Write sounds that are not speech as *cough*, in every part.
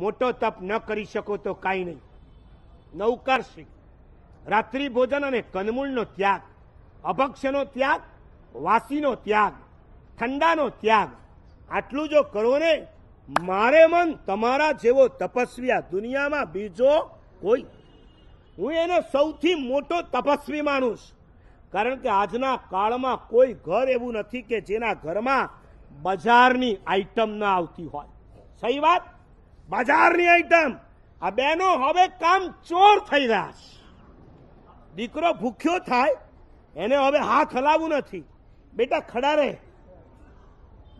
મોટો તપ ન કરી શકો તો કાંઈ નહીં નૌકાર શ્રી રાત્રિ ભોજન અને કનમૂળનો ત્યાગ અભક્ષનો ત્યાગ વાસીનો ત્યાગ ઠંડાનો ત્યાગ આટલું જો કરો ને મારે મન તમારા જેવો તપસ્વી આ દુનિયામાં બીજો કોઈ હું એને સૌથી મોટો તપસ્વી માનું છું કારણ કે આજના કાળમાં કોઈ ઘર એવું નથી કે જેના ઘરમાં બજારની આઈટમ ન આવતી હોય સહી વાત બજારની આઈટમ આ બેનો હવે કામ ચોર થઈ રહ્યા છે દીકરો ભૂખ્યો થાય એને હવે હાથ હલાવવું નથી બેટા ખડા રહે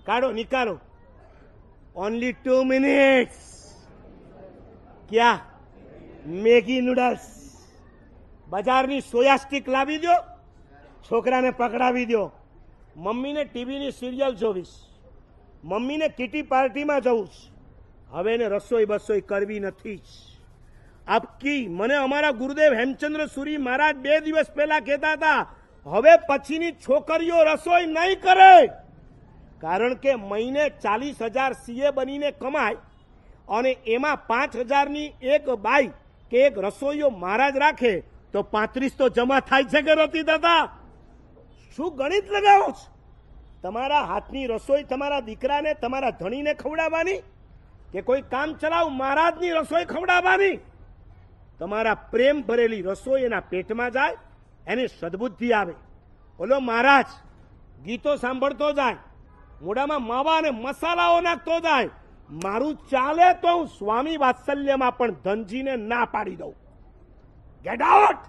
કાઢો નિકાલો ઓનલી ટુ મિનિટ્સ ક્યાં મેગી નૂડલ્સ બજારની સોયા સ્ટીક લાવી દો છોકરાને પકડાવી દો મમ્મીને ટીવીની સિરિયલ જોવીશ મમ્મીને કિટી પાર્ટીમાં જવું છે હવે ને રસોઈ બસોઈ કરવી નથી આપકી મને અમારા ગુરુદેવ હેમચંદ્ર સુરી મહારાજ બે દિવસ પહેલા કહેતા હતા હવે પછીની છોકરીઓ રસોઈ નહીં કરે કારણ કે મહિને ચાલીસ હજાર સીએ બનીને કમાય અને એમાં પાંચ હજારની એક બાઈ કે એક રસોઈઓ મહારાજ રાખે તો પાંત્રીસ તો જમા થાય છે કે નથી દાદા શું ગણિત લગાવો છો તમારા હાથની રસોઈ તમારા દીકરાને તમારા ધણીને ખવડાવવાની કે કોઈ કામ ચલાવ મહારાજની રસોઈ ખવડાવવાની તમારા પ્રેમ ભરેલી રસોઈ એના પેટમાં જાય એની સદબુદ્ધિ આવે ઓલો મહારાજ ગીતો સાંભળતો જાય મોઢામાં માવા અને મસાલાઓ નાખતો જાય મારું ચાલે તો હું સ્વામી વાત્સલ્યમાં પણ ધનજીને ના પાડી દઉં ગેટ આઉટ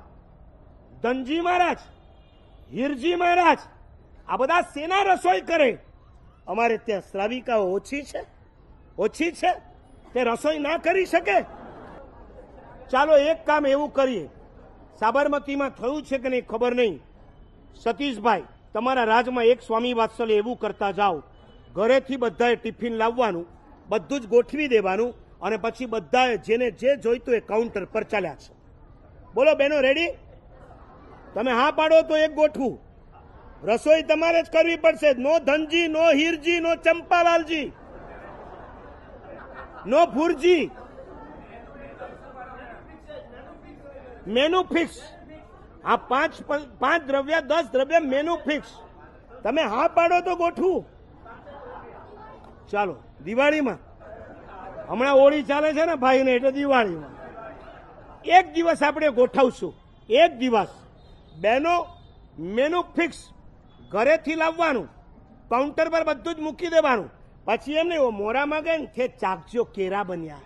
ધનજી મહારાજ હીરજી મહારાજ આ બધા સેના રસોઈ કરે અમારે ત્યાં શ્રાવિકાઓ ઓછી છે ઓછી છે તે રસોઈ ના કરી શકે ચાલો એક કામ એવું કરીએ સાબરમતીમાં થયું છે કે નહીં ખબર નહીં સતીશભાઈ તમારા રાજમાં એક સ્વામી વાત્સલ્ય એવું કરતા જાઓ ઘરેથી બધાએ ટિફિન લાવવાનું બધું જ ગોઠવી દેવાનું અને પછી બધાએ જેને જે જોઈતું એ કાઉન્ટર પર ચાલ્યા છે બોલો બેનો રેડી તમે હા પાડો તો એક ગોઠવું રસોઈ તમારે જ કરવી પડશે no Dhanji no Hirji no Champalalji no Bhurji menu fix આ પાંચ પાંચ દ્રવ્ય દસ દ્રવ્ય મેનુ ફિક્સ તમે હા પાડો તો ગોઠવું ચાલો દિવાળીમાં હમણાં હોળી ચાલે છે ને ભાઈને એટલે દિવાળીમાં એક દિવસ આપણે ગોઠવશું એક દિવસ બેનો મેનુ ફિક્સ ઘરેથી લાવવાનું કાઉન્ટર પર બધું જ મૂકી દેવાનું પછી એમ નહીં મોરામાં ગઈ ને કે ચાકચો કેરા બન્યા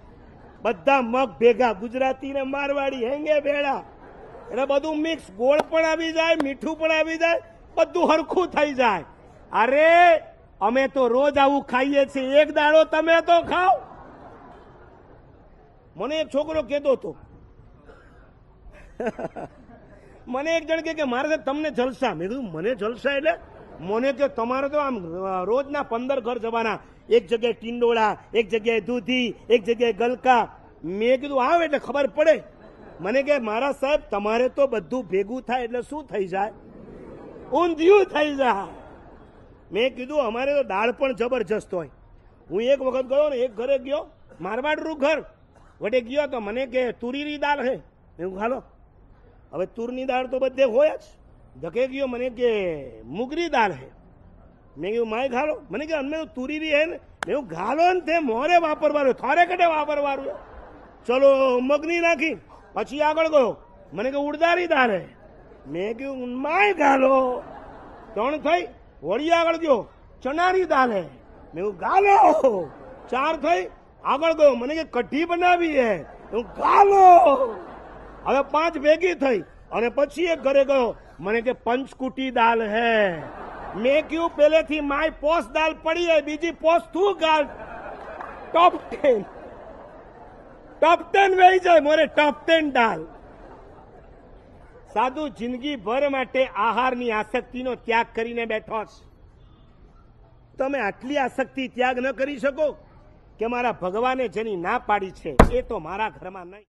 બધા મગ ભેગા ગુજરાતી ને મારવાડી હેંગે ભેળા એટલે બધું મિક્સ ગોળ પણ આવી જાય મીઠું પણ આવી જાય બધું હરખું થઈ જાય અરે અમે તો રોજ આવું ખાઈએ છીએ એક દાડો તમે તો ખાવ મને એક છોકરો કહેતો હતો *laughs* મને એક જણ કે મારે તમને જલસા મેં કીધું મને જલસા એટલે મને કે તમારે તો આમ રોજના પંદર ઘર જવાના એક જગ્યાએ ટીંડોળા એક જગ્યાએ દૂધી એક જગ્યાએ ગલકા મેં કીધું આવે એટલે ખબર પડે મને કે મારા સાહેબ તમારે તો બધું ભેગું થાય એટલે શું થઈ જાય ઊંધિયું થઈ જાય મેં કીધું અમારે તો દાળ પણ જબરજસ્ત હોય હું એક વખત ગયો ને એક ઘરે ગયો મારવાડનું ઘર વટે ગયો તો મને કે તુરીની દાળ હે એવું હાલો હવે તુરની દાળ તો બધે હોય જ धके गयो मैंने के मुगरी दाल है मैं क्यों माए घालो मैंने के अन्न तूरी रही મેં मैं ને ते મોરે वापरवारू थारे कटे वापरवारू ચલો મગની નાખી પછી આગળ ગયો મને કે ઉડદારી દારે મેં કહ્યું માય ગાલો ત્રણ થઈ વળી આગળ ગયો ચણારી દાલે મેં ગાલો ચાર થઈ આગળ ગયો મને કે કઢી બનાવી હે હું ગાલો હવે પાંચ ભેગી થઈ અને પછી એ ઘરે ગયો મને કે પંચકુટી દાલ હે મેં કયું પેલેથી માય પોસ દાલ પડી હે બીજી પોસ તું ગાલ ટોપ ટેન ટોપ ટેન વહી જાય મોરે ટોપ ટેન દાલ સાધુ જિંદગીભર માટે આહારની આસક્તિનો ત્યાગ કરીને બેઠો છે તમે આટલી આસક્તિ ત્યાગ ન કરી શકો કે મારા ભગવાને જેની ના પાડી છે એ તો મારા ઘરમાં નહીં